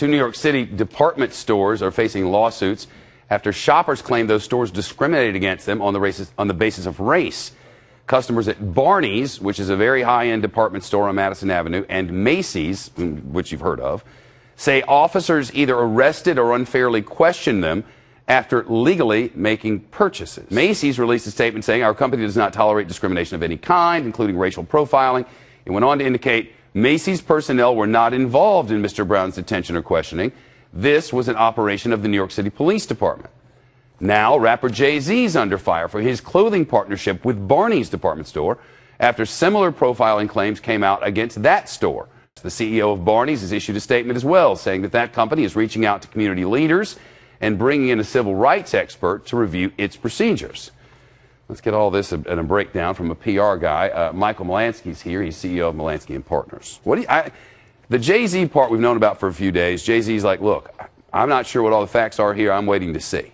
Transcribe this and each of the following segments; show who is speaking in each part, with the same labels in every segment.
Speaker 1: Two New York City department stores are facing lawsuits after shoppers claim those stores discriminated against them on the, races, on the basis of race. Customers at Barney's, which is a very high-end department store on Madison Avenue, and Macy's, mm, which you've heard of, say officers either arrested or unfairly questioned them after legally making purchases. Macy's released a statement saying our company does not tolerate discrimination of any kind, including racial profiling. It went on to indicate Macy's personnel were not involved in Mr. Brown's detention or questioning. This was an operation of the New York City Police Department. Now, rapper Jay-Z is under fire for his clothing partnership with Barney's department store after similar profiling claims came out against that store. The CEO of Barney's has issued a statement as well, saying that that company is reaching out to community leaders and bringing in a civil rights expert to review its procedures. Let's get all this in a breakdown from a PR guy. Uh, Michael Milansky's here. He's CEO of Milansky and Partners. What do you, I, the Jay Z part we've known about for a few days. Jay Z's like, look, I'm not sure what all the facts are here. I'm waiting to see.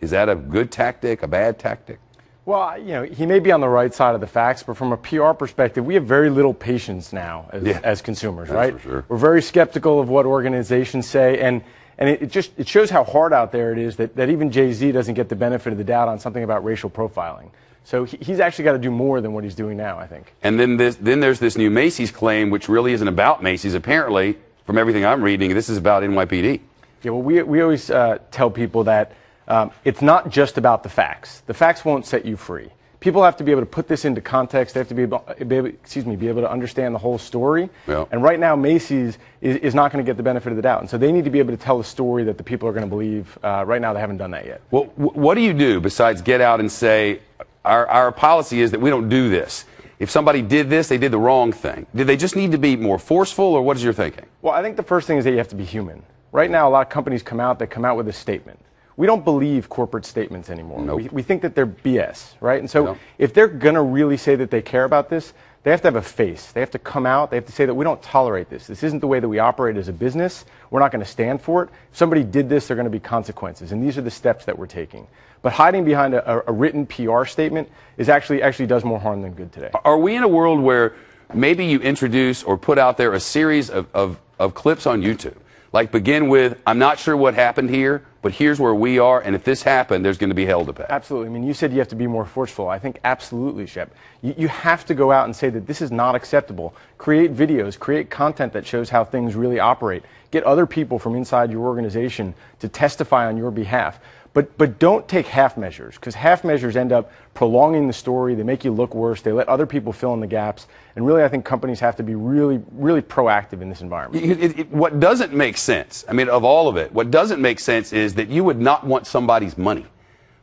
Speaker 1: Is that a good tactic, a bad tactic?
Speaker 2: Well, you know, he may be on the right side of the facts, but from a PR perspective, we have very little patience now as,
Speaker 1: yeah. as consumers,
Speaker 2: That's right? Sure. We're very skeptical of what organizations say, and and it, it, just it shows how hard out there it is that, that even Jay Z doesn't get the benefit of the doubt on something about racial profiling. So he, he's actually got to do more than what he's doing now, I think.
Speaker 1: And then, this, then there's this new Macy's claim, which really isn't about Macy's. Apparently, from everything I'm reading, this is about NYPD.
Speaker 2: Yeah, well, we, we always uh, tell people that um, it's not just about the facts. The facts won't set you free people have to be able to put this into context. They have to be able, be able excuse me, be able to understand the whole story. Yeah. And right now, Macy's is, is not going to get the benefit of the doubt, and so they need to be able to tell a story that the people are going to believe. Uh, right now, they haven't done that yet.
Speaker 1: Well, what do you do besides get out and say our our policy is that we don't do this? if somebody did this, they did the wrong thing. Did they just need to be more forceful, or what is your thinking?
Speaker 2: Well, I think the first thing is that you have to be human. Right now, a lot of companies come out, they come out with a statement we don't believe corporate statements anymore. Nope. We, we think that they're BS, right? And so if they're going to really say that they care about this, they have to have a face. They have to come out. They have to say that we don't tolerate this. This isn't the way that we operate as a business. We're not going to stand for it. If somebody did this, there are going to be consequences. And these are the steps that we're taking. But hiding behind a, a written PR statement is actually actually does more harm than good today.
Speaker 1: Are we in a world where maybe you introduce or put out there a series of, of, of clips on YouTube? Like, begin with, I'm not sure what happened here, but here's where we are, and if this happened, there's going to be hell to pay.
Speaker 2: Absolutely. I mean, you said you have to be more forceful. I think absolutely, Shep. You, you have to go out and say that this is not acceptable. Create videos, create content that shows how things really operate. Get other people from inside your organization to testify on your behalf. But, but don't take half measures because half measures end up prolonging the story. They make you look worse. They let other people fill in the gaps. And really, I think companies have to be really, really proactive in this
Speaker 1: environment. It, it, it, what doesn't make sense, I mean, of all of it, what doesn't make sense is that you would not want somebody's money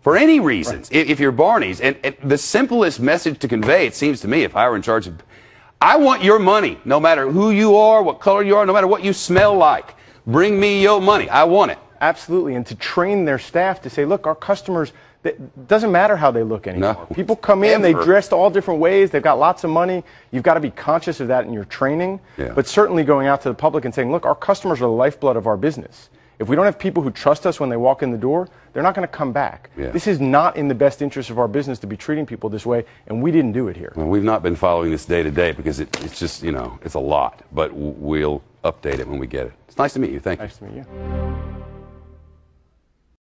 Speaker 1: for any reasons. Right. If, if you're Barney's, and, and the simplest message to convey, it seems to me, if I were in charge of, I want your money, no matter who you are, what color you are, no matter what you smell like. Bring me your money. I want it. Absolutely, and to train their
Speaker 2: staff to say, look, our customers, it doesn't matter how they look anymore. No, People come in, they dressed all different ways, they've got lots of money. You've got to be conscious of that in your training, yeah. but certainly going out to the public and saying, look, our customers are the lifeblood of our business. If we don't have people who trust us when they walk in the door, they're not going to come back. Yeah. This is not in the best interest of our business to be treating people this way, and we didn't
Speaker 1: do it here. Well, we've not been following this day to day because it, it's just, you know, it's a lot, but we'll update it when we get it. It's nice to meet you. Thank nice you. Nice to meet you.